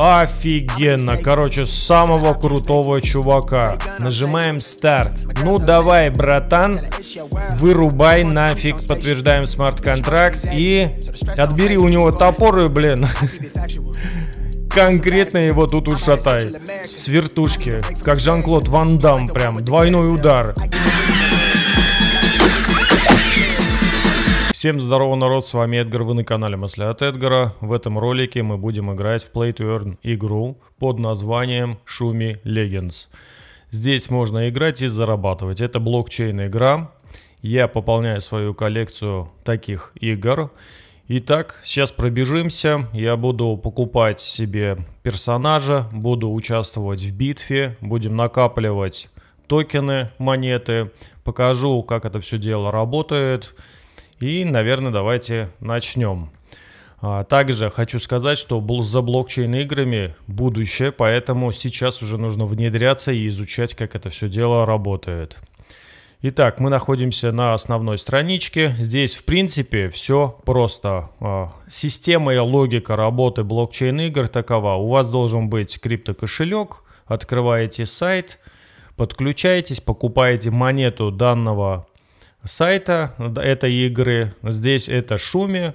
Офигенно. Короче, самого крутого чувака. Нажимаем старт. Ну давай, братан, вырубай нафиг. Подтверждаем смарт-контракт и отбери у него топоры, блин конкретно его тут ушатает. С вертушки, как Жан-Клод Ван Дам прям, двойной удар. Всем здорово, народ, с вами Эдгар, вы на канале Мысли от Эдгара. В этом ролике мы будем играть в Play to Earn игру под названием Шуми Legends. Здесь можно играть и зарабатывать. Это блокчейн игра. Я пополняю свою коллекцию таких игр. Итак, сейчас пробежимся. Я буду покупать себе персонажа, буду участвовать в битве, будем накапливать токены, монеты. Покажу, как это все дело работает. И, наверное, давайте начнем. А, также хочу сказать, что за блокчейн-играми будущее, поэтому сейчас уже нужно внедряться и изучать, как это все дело работает. Итак, мы находимся на основной страничке. Здесь, в принципе, все просто. А, система и логика работы блокчейн-игр такова. У вас должен быть криптокошелек, открываете сайт, подключаетесь, покупаете монету данного сайта этой игры. Здесь это шуме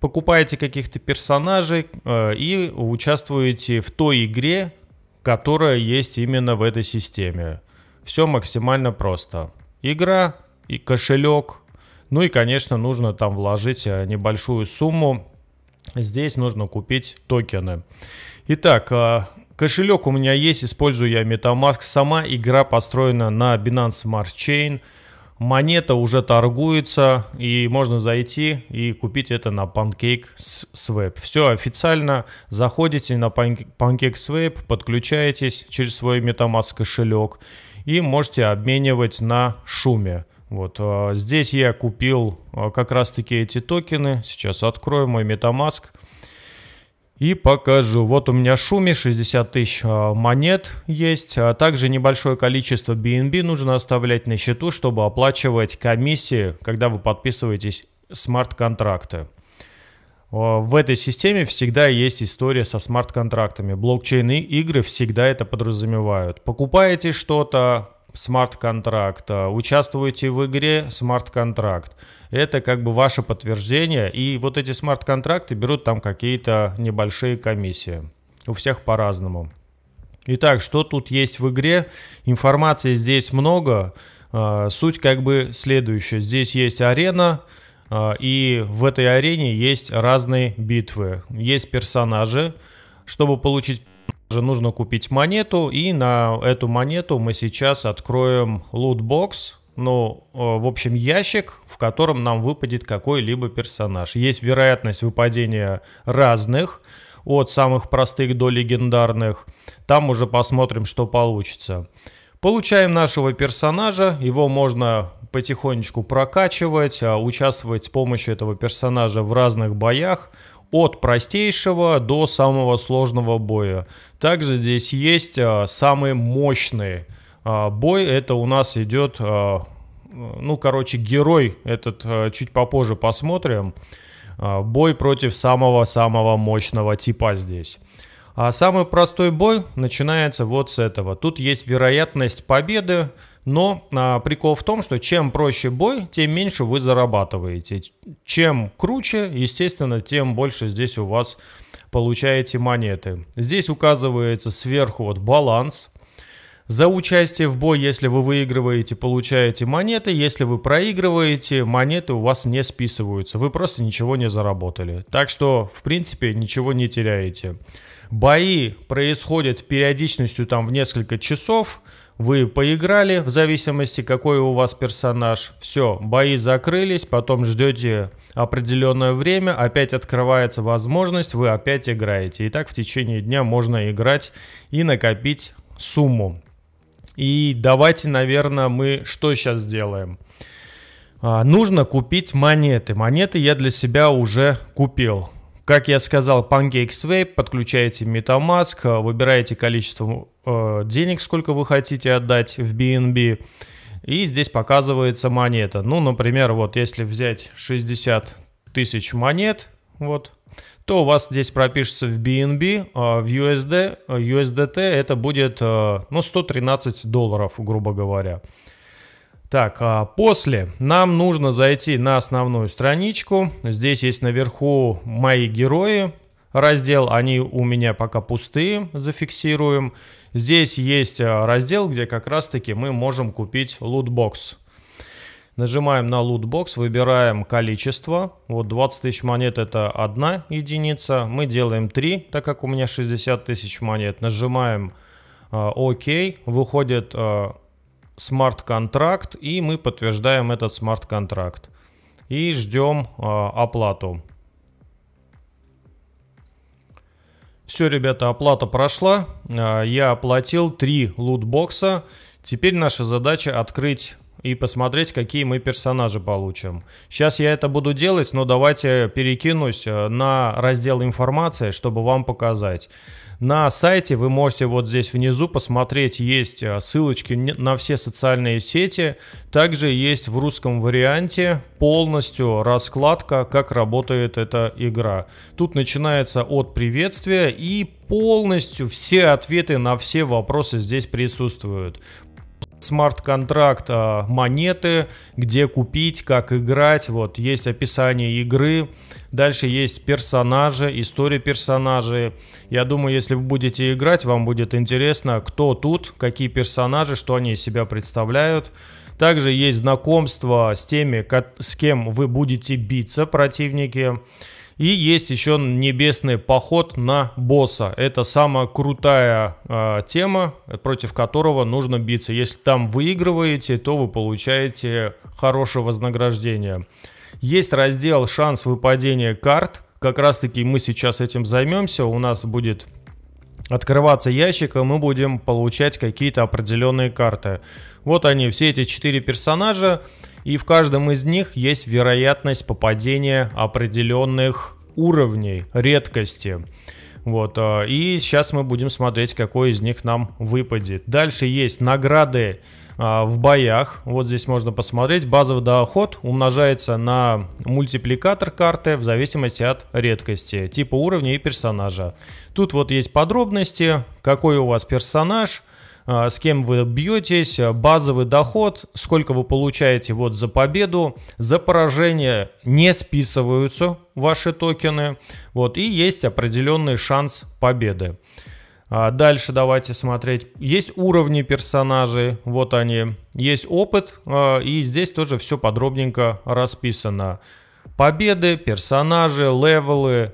Покупаете каких-то персонажей э, и участвуете в той игре, которая есть именно в этой системе. Все максимально просто. Игра и кошелек. Ну и, конечно, нужно там вложить э, небольшую сумму. Здесь нужно купить токены. Итак, э, кошелек у меня есть, использую я MetaMask. Сама игра построена на Binance Smart Chain – Монета уже торгуется, и можно зайти и купить это на Pancake Swap. Все официально, заходите на Pancake Swap, подключаетесь через свой MetaMask кошелек и можете обменивать на шуме. Вот а, здесь я купил а, как раз таки эти токены. Сейчас открою мой MetaMask и покажу. Вот у меня шуми 60 тысяч а, монет есть. А также небольшое количество BNB нужно оставлять на счету, чтобы оплачивать комиссии, когда вы подписываетесь смарт-контракты. А, в этой системе всегда есть история со смарт-контрактами. Блокчейн и игры всегда это подразумевают. Покупаете что-то, смарт-контракт, э, участвуете в игре, смарт-контракт. Это как бы ваше подтверждение, и вот эти смарт-контракты берут там какие-то небольшие комиссии. У всех по-разному. Итак, что тут есть в игре? Информации здесь много. Э, суть как бы следующая. Здесь есть арена, э, и в этой арене есть разные битвы. Есть персонажи. Чтобы получить же нужно купить монету, и на эту монету мы сейчас откроем лутбокс, ну, э, в общем, ящик, в котором нам выпадет какой-либо персонаж. Есть вероятность выпадения разных, от самых простых до легендарных. Там уже посмотрим, что получится. Получаем нашего персонажа, его можно потихонечку прокачивать, а, участвовать с помощью этого персонажа в разных боях от простейшего до самого сложного боя. Также здесь есть а, самые мощные а, бой. Это у нас идет, а, ну, короче, герой этот чуть попозже посмотрим. Бой против самого-самого мощного типа здесь. А самый простой бой начинается вот с этого. Тут есть вероятность победы, но а, прикол в том, что чем проще бой, тем меньше вы зарабатываете. Чем круче, естественно, тем больше здесь у вас получаете монеты. Здесь указывается сверху вот баланс. За участие в бой, если вы выигрываете, получаете монеты. Если вы проигрываете, монеты у вас не списываются. Вы просто ничего не заработали. Так что, в принципе, ничего не теряете. Бои происходят периодичностью там в несколько часов. Вы поиграли, в зависимости какой у вас персонаж. Все, бои закрылись, потом ждете определенное время, опять открывается возможность, вы опять играете. И так в течение дня можно играть и накопить сумму. И давайте, наверное, мы что сейчас сделаем? А, нужно купить монеты. Монеты я для себя уже купил. Как я сказал, PancakeSwap, подключаете MetaMask, э, выбираете количество э, денег, сколько вы хотите отдать в BNB. И здесь показывается монета. Ну, например, вот если взять 60 тысяч монет, вот, то у вас здесь пропишется в BNB, а э, в USD, э, USDT это будет, ну, 113 долларов, грубо говоря. Так, а после нам нужно зайти на основную страничку. Здесь есть наверху мои герои раздел. Они у меня пока пустые, зафиксируем. Здесь есть а, раздел, где как раз-таки мы можем купить лутбокс. Нажимаем на лутбокс, выбираем количество. Вот 20 тысяч монет это одна единица. Мы делаем 3, так как у меня 60 тысяч монет. Нажимаем а, ОК. Выходит а, смарт-контракт, и мы подтверждаем этот смарт-контракт. И ждем э, оплату. Все, ребята, оплата прошла. А, я оплатил 3 лутбокса. Теперь наша задача открыть и посмотреть, какие мы персонажи получим. Сейчас я это буду делать, но давайте перекинусь а, на раздел информации, чтобы вам показать. На сайте вы можете вот здесь внизу посмотреть, есть а, ссылочки на все социальные сети. Также есть в русском варианте полностью раскладка, как работает эта игра. Тут начинается от приветствия и полностью все ответы на все вопросы здесь присутствуют смарт-контракт а, монеты, где купить, как играть. Вот есть описание игры. Дальше есть персонажи, история персонажей. Я думаю, если вы будете играть, вам будет интересно, кто тут, какие персонажи, что они из себя представляют. Также есть знакомство с теми, с кем вы будете биться, противники. И есть еще небесный поход на босса. Это самая крутая э, тема, против которого нужно биться. Если там выигрываете, то вы получаете хорошее вознаграждение. Есть раздел «Шанс выпадения карт». Как раз-таки мы сейчас этим займемся. У нас будет открываться ящик, и мы будем получать какие-то определенные карты. Вот они, все эти четыре персонажа и в каждом из них есть вероятность попадения определенных уровней редкости. Вот, а, и сейчас мы будем смотреть, какой из них нам выпадет. Дальше есть награды а, в боях. Вот здесь можно посмотреть. Базовый доход умножается на мультипликатор карты в зависимости от редкости, типа уровня и персонажа. Тут вот есть подробности, какой у вас персонаж, Э, с кем вы бьетесь, э, базовый доход, сколько вы получаете вот за победу, за поражение не списываются ваши токены, вот, и есть определенный шанс победы. А дальше давайте смотреть. Есть уровни персонажей, вот они. Есть опыт, э, и здесь тоже все подробненько расписано. Победы, персонажи, левелы.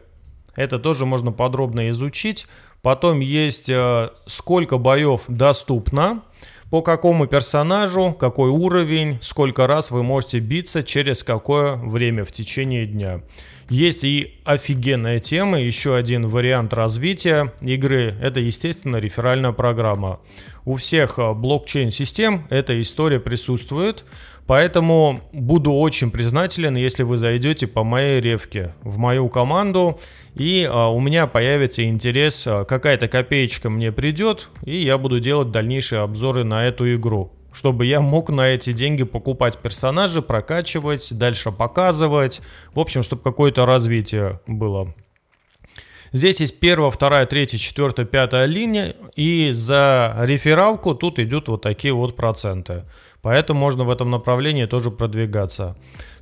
Это тоже можно подробно изучить. Потом есть э, сколько боев доступно, по какому персонажу, какой уровень, сколько раз вы можете биться, через какое время в течение дня. Есть и офигенная тема, еще один вариант развития игры – это, естественно, реферальная программа. У всех э, блокчейн-систем эта история присутствует – Поэтому буду очень признателен, если вы зайдете по моей ревке в мою команду, и а, у меня появится интерес, а, какая-то копеечка мне придет, и я буду делать дальнейшие обзоры на эту игру чтобы я мог на эти деньги покупать персонажи, прокачивать, дальше показывать. В общем, чтобы какое-то развитие было. Здесь есть первая, вторая, третья, четвертая, пятая линия. И за рефералку тут идут вот такие вот проценты. Поэтому можно в этом направлении тоже продвигаться.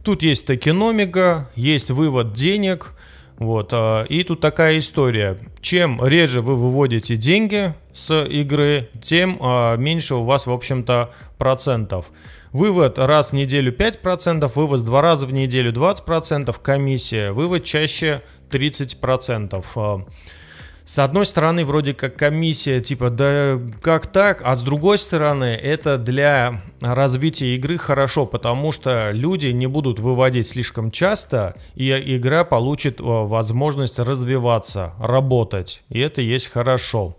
Тут есть токеномика, есть вывод денег. Вот, а, и тут такая история. Чем реже вы выводите деньги с игры, тем а, меньше у вас, в общем-то, процентов. Вывод раз в неделю 5%, вывод два раза в неделю 20%, комиссия, вывод чаще 30%. С одной стороны, вроде как комиссия, типа, да как так, а с другой стороны, это для развития игры хорошо, потому что люди не будут выводить слишком часто, и игра получит э, возможность развиваться, работать, и это есть хорошо.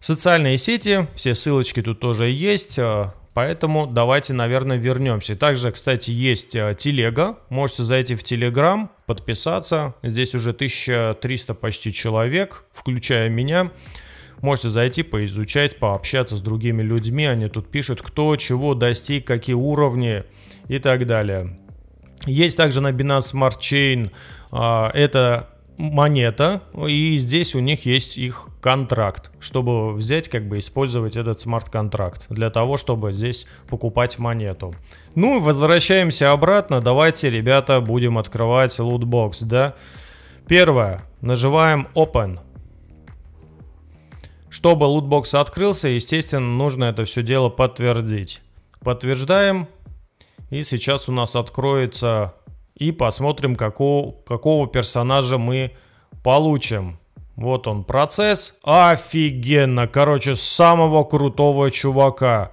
Социальные сети, все ссылочки тут тоже есть, э, Поэтому давайте, наверное, вернемся. Также, кстати, есть э, телега. Можете зайти в Телеграм, подписаться. Здесь уже 1300 почти человек, включая меня. Можете зайти, поизучать, пообщаться с другими людьми. Они тут пишут, кто чего достиг, какие уровни и так далее. Есть также на Binance Smart Chain. А, это монета, и здесь у них есть их контракт, чтобы взять, как бы использовать этот смарт-контракт для того, чтобы здесь покупать монету. Ну, возвращаемся обратно, давайте, ребята, будем открывать лутбокс, да? Первое, нажимаем Open. Чтобы лутбокс открылся, естественно, нужно это все дело подтвердить. Подтверждаем, и сейчас у нас откроется и посмотрим, какого, какого персонажа мы получим. Вот он процесс. Офигенно. Короче, самого крутого чувака.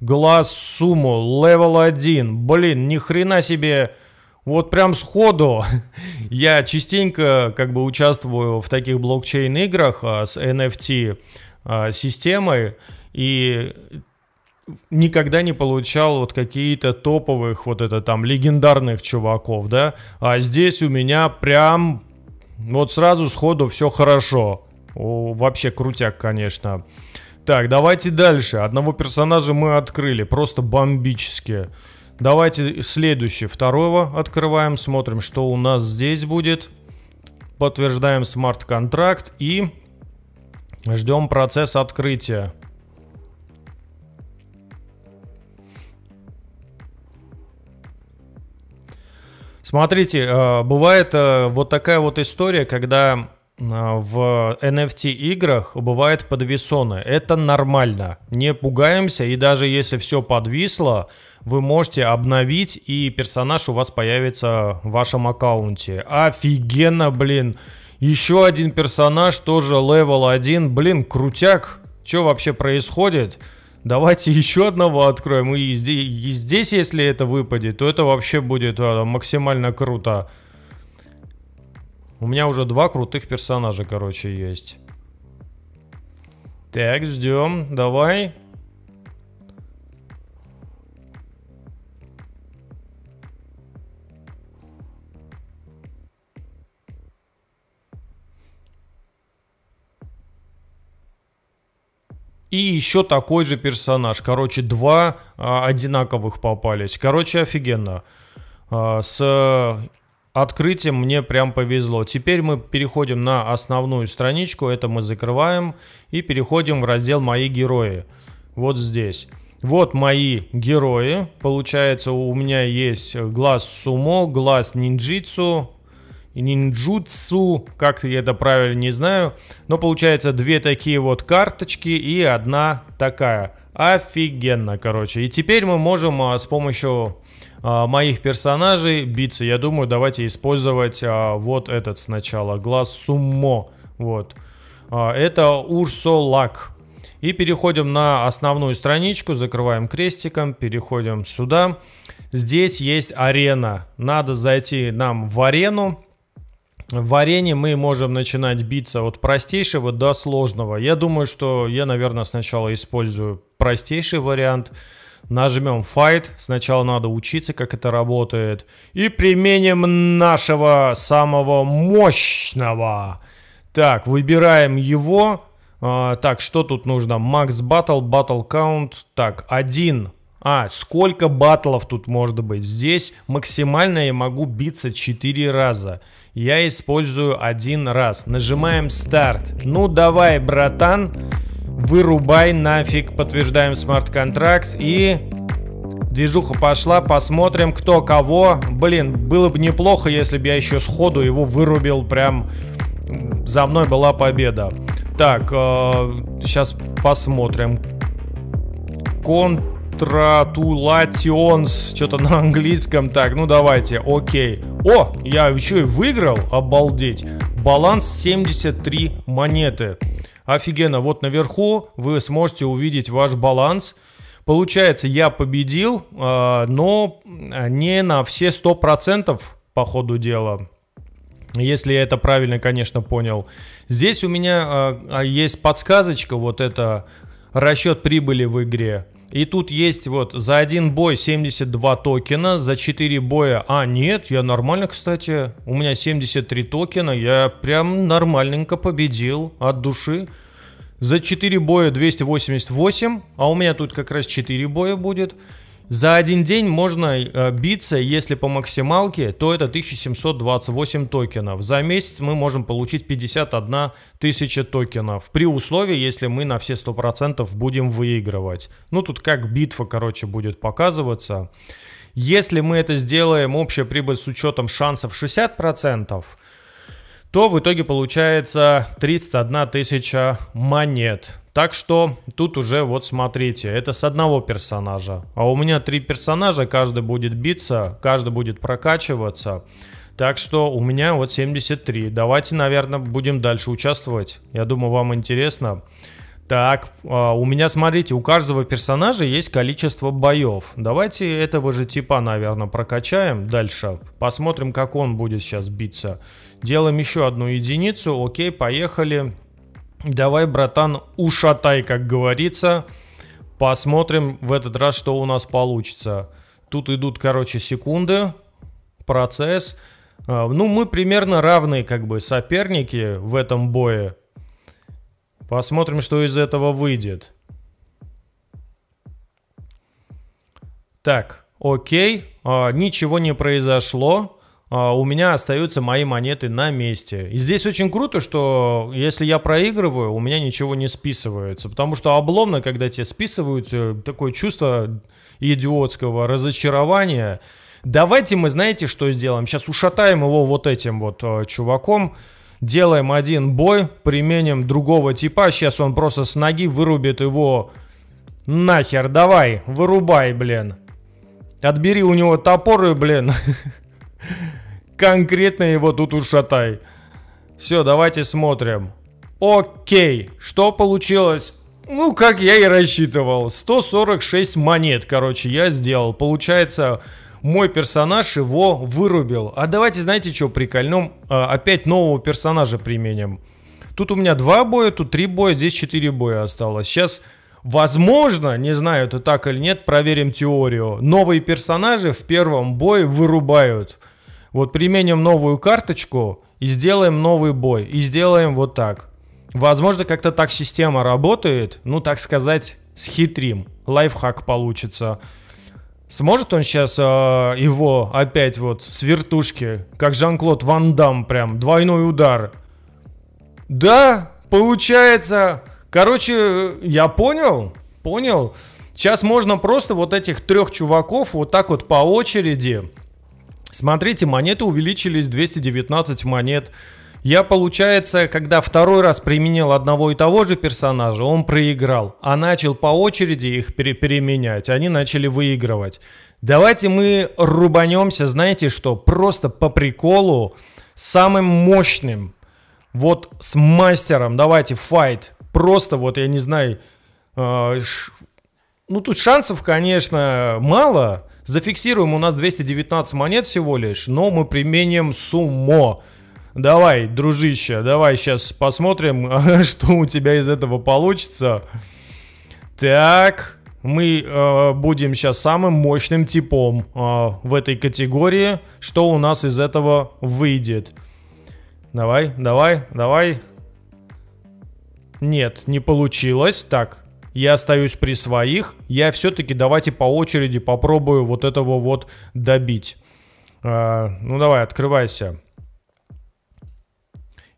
Глаз сумму, левел 1. Блин, ни хрена себе. Вот прям сходу. Я частенько как бы участвую в таких блокчейн играх а, с NFT а, системой. И никогда не получал вот какие-то топовых, вот это там легендарных чуваков, да. А здесь у меня прям вот сразу сходу все хорошо. О, вообще крутяк, конечно. Так, давайте дальше. Одного персонажа мы открыли, просто бомбически. Давайте следующий, второго открываем, смотрим, что у нас здесь будет. Подтверждаем смарт-контракт и ждем процесс открытия. Смотрите, э, бывает э, вот такая вот история, когда э, в NFT играх бывают подвесоны. Это нормально. Не пугаемся, и даже если все подвисло, вы можете обновить, и персонаж у вас появится в вашем аккаунте. Офигенно, блин. Еще один персонаж, тоже левел 1. Блин, крутяк. Что вообще происходит? давайте еще одного откроем. И здесь, и здесь, если это выпадет, то это вообще будет а, максимально круто. У меня уже два крутых персонажа, короче, есть. Так, ждем. Давай. И еще такой же персонаж. Короче, два а, одинаковых попались. Короче, офигенно. А, с открытием мне прям повезло. Теперь мы переходим на основную страничку. Это мы закрываем. И переходим в раздел «Мои герои». Вот здесь. Вот мои герои. Получается, у меня есть глаз сумо, глаз ниндзицу, ниндзюцу, как я это правильно не знаю. Но получается две такие вот карточки и одна такая. Офигенно, короче. И теперь мы можем а, с помощью а, моих персонажей биться. Я думаю, давайте использовать а, вот этот сначала. Глаз Суммо. Вот. А, это Урсолак. И переходим на основную страничку, закрываем крестиком, переходим сюда. Здесь есть арена. Надо зайти нам в арену в арене мы можем начинать биться от простейшего до сложного. Я думаю, что я, наверное, сначала использую простейший вариант. Нажмем Fight. Сначала надо учиться, как это работает. И применим нашего самого мощного. Так, выбираем его. А, так, что тут нужно? Max Battle, Battle Count. Так, один. А, сколько батлов тут может быть? Здесь максимально я могу биться 4 раза я использую один раз. Нажимаем старт. Ну давай, братан, вырубай нафиг, подтверждаем смарт-контракт и... Движуха пошла, посмотрим, кто кого. Блин, было бы неплохо, если бы я еще сходу его вырубил, прям за мной была победа. Так, э, сейчас посмотрим. Кон Congratulations, что-то на английском. Так, ну давайте, окей. О, я еще и выиграл, обалдеть. Баланс 73 монеты. Офигенно, вот наверху вы сможете увидеть ваш баланс. Получается, я победил, а, но а, не на все 100% по ходу дела. Если я это правильно, конечно, понял. Здесь у меня а, есть подсказочка, вот это расчет прибыли в игре. И тут есть вот за один бой 72 токена, за 4 боя... А, нет, я нормально, кстати. У меня 73 токена, я прям нормальненько победил от души. За 4 боя 288, а у меня тут как раз 4 боя будет. За один день можно э, биться, если по максималке, то это 1728 токенов. За месяц мы можем получить 51 тысяча токенов. При условии, если мы на все 100% будем выигрывать. Ну тут как битва, короче, будет показываться. Если мы это сделаем, общая прибыль с учетом шансов 60%, то в итоге получается 31 тысяча монет. Так что тут уже вот смотрите, это с одного персонажа. А у меня три персонажа, каждый будет биться, каждый будет прокачиваться. Так что у меня вот 73. Давайте, наверное, будем дальше участвовать. Я думаю, вам интересно. Так, а, у меня, смотрите, у каждого персонажа есть количество боев. Давайте этого же типа, наверное, прокачаем дальше. Посмотрим, как он будет сейчас биться. Делаем еще одну единицу. Окей, поехали. Давай, братан, ушатай, как говорится. Посмотрим в этот раз, что у нас получится. Тут идут, короче, секунды, процесс. А, ну, мы примерно равные, как бы, соперники в этом бое. Посмотрим, что из этого выйдет. Так, окей, а, ничего не произошло. А, у меня остаются мои монеты на месте. И здесь очень круто, что если я проигрываю, у меня ничего не списывается. Потому что обломно, когда тебе списываются, такое чувство идиотского разочарования. Давайте мы, знаете, что сделаем? Сейчас ушатаем его вот этим вот а, чуваком. Делаем один бой, применим другого типа. Сейчас он просто с ноги вырубит его нахер. Давай, вырубай, блин. Отбери у него топоры, блин. конкретно его тут ушатай. Все, давайте смотрим. Окей, что получилось? Ну, как я и рассчитывал. 146 монет, короче, я сделал. Получается, мой персонаж его вырубил. А давайте, знаете, что прикольном? А, опять нового персонажа применим. Тут у меня два боя, тут три боя, здесь четыре боя осталось. Сейчас, возможно, не знаю, это так или нет, проверим теорию. Новые персонажи в первом бое вырубают. Вот применим новую карточку и сделаем новый бой. И сделаем вот так. Возможно, как-то так система работает. Ну, так сказать, схитрим. Лайфхак получится. Сможет он сейчас э, а, его опять вот с вертушки, как Жан-Клод Ван Дам прям, двойной удар? Да, получается. Короче, я понял, понял. Сейчас можно просто вот этих трех чуваков вот так вот по очереди Смотрите, монеты увеличились 219 монет. Я, получается, когда второй раз применил одного и того же персонажа, он проиграл, а начал по очереди их пере переменять, они начали выигрывать. Давайте мы рубанемся, знаете что, просто по приколу, самым мощным, вот с мастером, давайте, файт, просто вот, я не знаю, э, ш... ну тут шансов, конечно, мало, Зафиксируем, у нас 219 монет всего лишь, но мы применим сумму. Давай, дружище, давай сейчас посмотрим, что у тебя из этого получится. Так, мы э, будем сейчас самым мощным типом э, в этой категории. Что у нас из этого выйдет? Давай, давай, давай. Нет, не получилось. Так, я остаюсь при своих, я все-таки давайте по очереди попробую вот этого вот добить. А, ну давай, открывайся.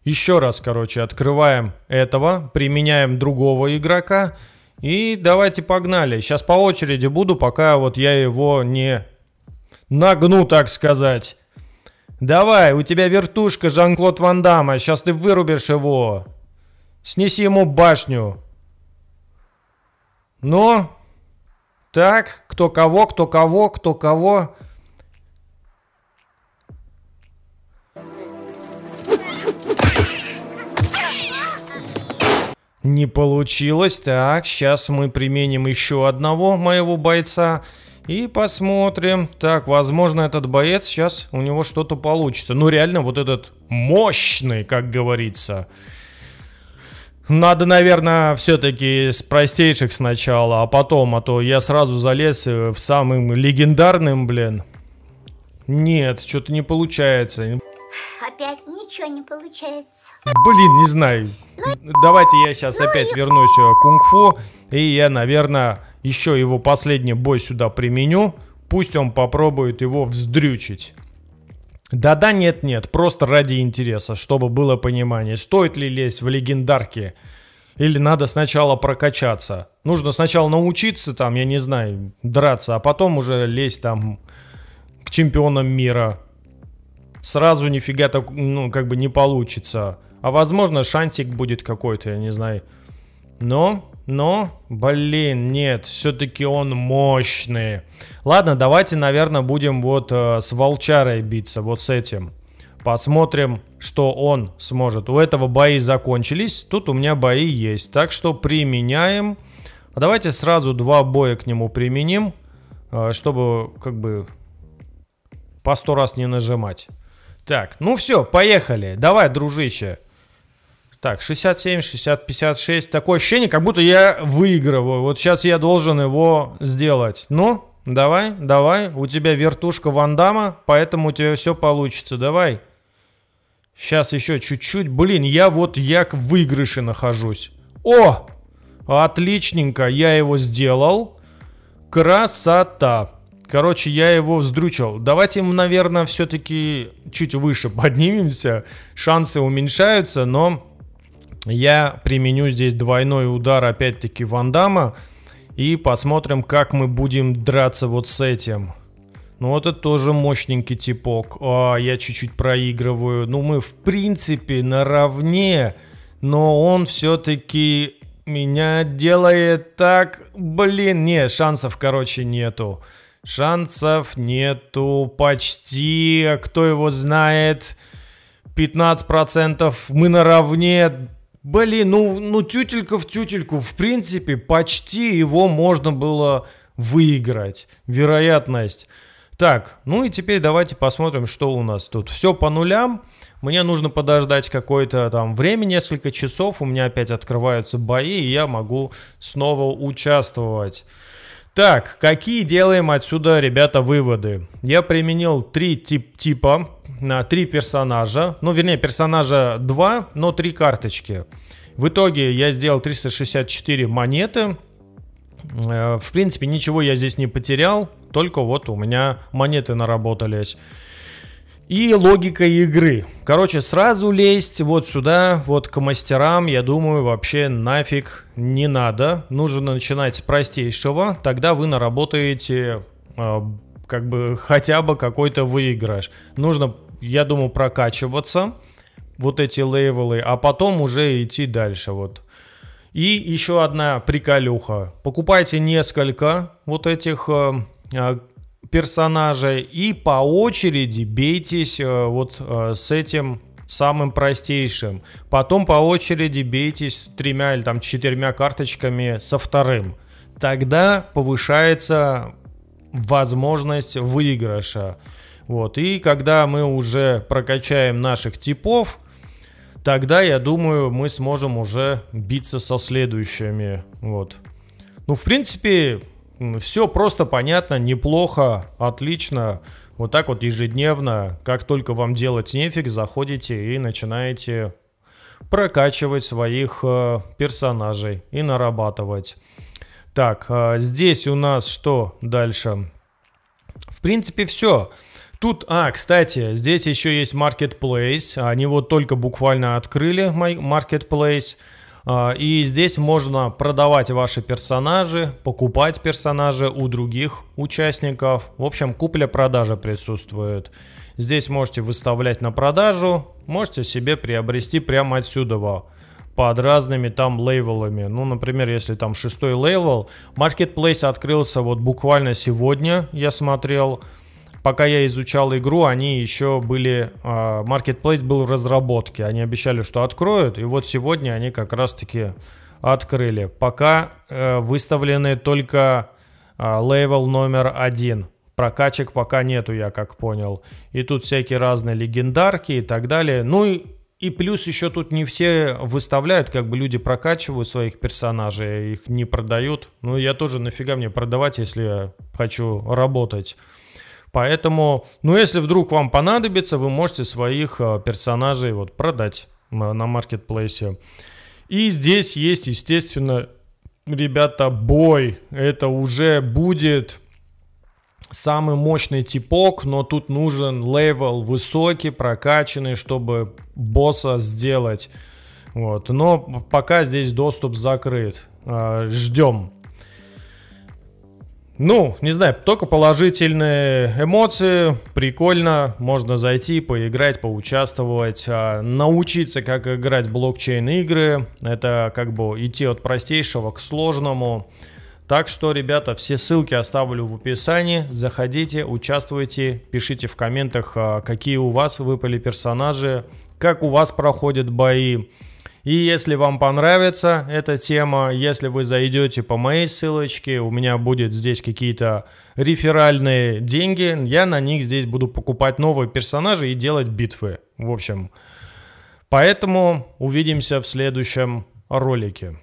Еще раз, короче, открываем этого, применяем другого игрока. И давайте погнали. Сейчас по очереди буду, пока вот я его не нагну, так сказать. Давай, у тебя вертушка Жан-Клод Ван Дамма, сейчас ты вырубишь его. Снеси ему башню. Ну, так, кто кого, кто кого, кто кого. Не получилось. Так, сейчас мы применим еще одного моего бойца. И посмотрим. Так, возможно, этот боец сейчас у него что-то получится. Ну, реально, вот этот мощный, как говорится. Надо, наверное, все-таки с простейших сначала, а потом, а то я сразу залез э, в самым легендарным, блин. Нет, что-то не получается. Опять ничего не получается. Блин, не знаю. Ну, Давайте я сейчас ну, опять и... вернусь э, к кунг-фу. И я, наверное, еще его последний бой сюда применю. Пусть он попробует его вздрючить. Да-да, нет-нет, просто ради интереса, чтобы было понимание, стоит ли лезть в легендарки или надо сначала прокачаться. Нужно сначала научиться там, я не знаю, драться, а потом уже лезть там к чемпионам мира. Сразу нифига так, ну, как бы не получится. А возможно, шантик будет какой-то, я не знаю. Но но, блин, нет, все-таки он мощный. Ладно, давайте, наверное, будем вот э, с волчарой биться, вот с этим. Посмотрим, что он сможет. У этого бои закончились, тут у меня бои есть. Так что применяем. А давайте сразу два боя к нему применим, э, чтобы как бы по сто раз не нажимать. Так, ну все, поехали. Давай, дружище. Так, 67, 60, 56. Такое ощущение, как будто я выигрываю. Вот сейчас я должен его сделать. Ну, давай, давай. У тебя вертушка вандама, поэтому у тебя все получится. Давай. Сейчас еще чуть-чуть. Блин, я вот я к выигрыше нахожусь. О! Отличненько, я его сделал. Красота. Короче, я его вздручил. Давайте, наверное, все-таки чуть выше поднимемся. Шансы уменьшаются, но я применю здесь двойной удар опять-таки Вандама. И посмотрим, как мы будем драться вот с этим. Ну, вот это тоже мощненький типок. А, я чуть-чуть проигрываю. Ну, мы, в принципе, наравне. Но он все-таки меня делает так... Блин, не, шансов, короче, нету. Шансов нету почти. Кто его знает... 15% мы наравне, Блин, ну, ну тютелька в тютельку. В принципе, почти его можно было выиграть. Вероятность. Так, ну и теперь давайте посмотрим, что у нас тут. Все по нулям. Мне нужно подождать какое-то там время, несколько часов. У меня опять открываются бои, и я могу снова участвовать. Так, какие делаем отсюда, ребята, выводы? Я применил три тип типа три персонажа, ну, вернее, персонажа два, но три карточки. В итоге я сделал 364 монеты. Э, в принципе, ничего я здесь не потерял, только вот у меня монеты наработались. И логика игры. Короче, сразу лезть вот сюда, вот к мастерам, я думаю, вообще нафиг не надо. Нужно начинать с простейшего, тогда вы наработаете э, как бы хотя бы какой-то выигрыш. Нужно, я думаю, прокачиваться, вот эти левелы, а потом уже идти дальше, вот. И еще одна приколюха. Покупайте несколько вот этих э, э персонажей и по очереди бейтесь э, вот э, с этим самым простейшим. Потом по очереди бейтесь с тремя или там четырьмя карточками со вторым. Тогда повышается возможность выигрыша. Вот. И когда мы уже прокачаем наших типов, тогда, я думаю, мы сможем уже биться со следующими. Вот. Ну, в принципе, все просто понятно, неплохо, отлично. Вот так вот ежедневно, как только вам делать нефиг, заходите и начинаете прокачивать своих э, персонажей и нарабатывать. Так, а, здесь у нас что дальше? В принципе, все. Тут, а, кстати, здесь еще есть Marketplace. Они вот только буквально открыли Marketplace. А, и здесь можно продавать ваши персонажи, покупать персонажи у других участников. В общем, купля-продажа присутствует. Здесь можете выставлять на продажу, можете себе приобрести прямо отсюда под разными там лейвелами. Ну, например, если там шестой лейвел, Marketplace открылся вот буквально сегодня, я смотрел. Пока я изучал игру, они еще были... А, Marketplace был в разработке. Они обещали, что откроют. И вот сегодня они как раз-таки открыли. Пока э, выставлены только э, номер один. Прокачек пока нету, я как понял. И тут всякие разные легендарки и так далее. Ну и и плюс еще тут не все выставляют, как бы люди прокачивают своих персонажей, их не продают. Ну, я тоже нафига мне продавать, если я хочу работать. Поэтому, ну, если вдруг вам понадобится, вы можете своих э, персонажей вот продать на маркетплейсе. И здесь есть, естественно, ребята, бой. Это уже будет самый мощный типок, но тут нужен левел высокий, прокачанный, чтобы босса сделать. Вот. Но пока здесь доступ закрыт. А, ждем. Ну, не знаю, только положительные эмоции, прикольно, можно зайти, поиграть, поучаствовать, а, научиться, как играть в блокчейн-игры, это как бы идти от простейшего к сложному, так что, ребята, все ссылки оставлю в описании. Заходите, участвуйте, пишите в комментах, а, какие у вас выпали персонажи, как у вас проходят бои. И если вам понравится эта тема, если вы зайдете по моей ссылочке, у меня будет здесь какие-то реферальные деньги, я на них здесь буду покупать новые персонажи и делать битвы. В общем, поэтому увидимся в следующем ролике.